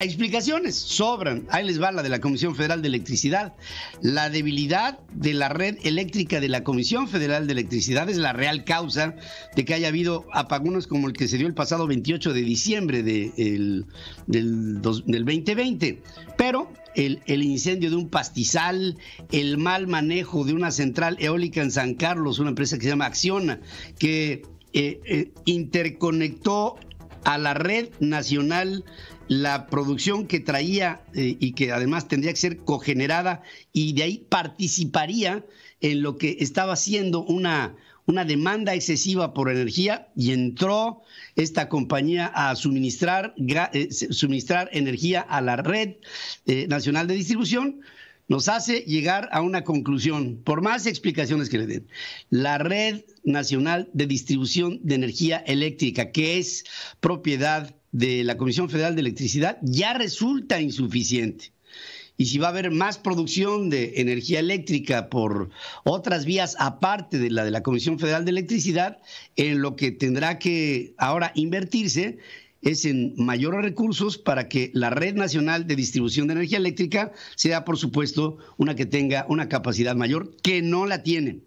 Explicaciones sobran. Ahí les va la de la Comisión Federal de Electricidad. La debilidad de la red eléctrica de la Comisión Federal de Electricidad es la real causa de que haya habido apagones como el que se dio el pasado 28 de diciembre del, 2020. Pero el, incendio de un pastizal, el mal manejo de una central eólica en San Carlos, una empresa que se llama Acciona, que eh, eh, interconectó a la red nacional la producción que traía eh, y que además tendría que ser cogenerada y de ahí participaría en lo que estaba siendo una, una demanda excesiva por energía y entró esta compañía a suministrar, eh, suministrar energía a la red eh, nacional de distribución nos hace llegar a una conclusión, por más explicaciones que le den. La Red Nacional de Distribución de Energía Eléctrica, que es propiedad de la Comisión Federal de Electricidad, ya resulta insuficiente. Y si va a haber más producción de energía eléctrica por otras vías aparte de la de la Comisión Federal de Electricidad, en lo que tendrá que ahora invertirse es en mayores recursos para que la red nacional de distribución de energía eléctrica sea, por supuesto, una que tenga una capacidad mayor, que no la tiene.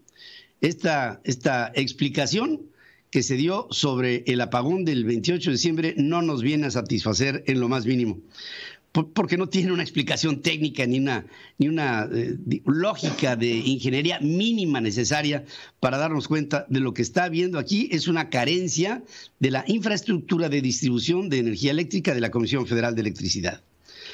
Esta, esta explicación que se dio sobre el apagón del 28 de diciembre no nos viene a satisfacer en lo más mínimo porque no tiene una explicación técnica ni una, ni una eh, lógica de ingeniería mínima necesaria para darnos cuenta de lo que está habiendo aquí. Es una carencia de la infraestructura de distribución de energía eléctrica de la Comisión Federal de Electricidad.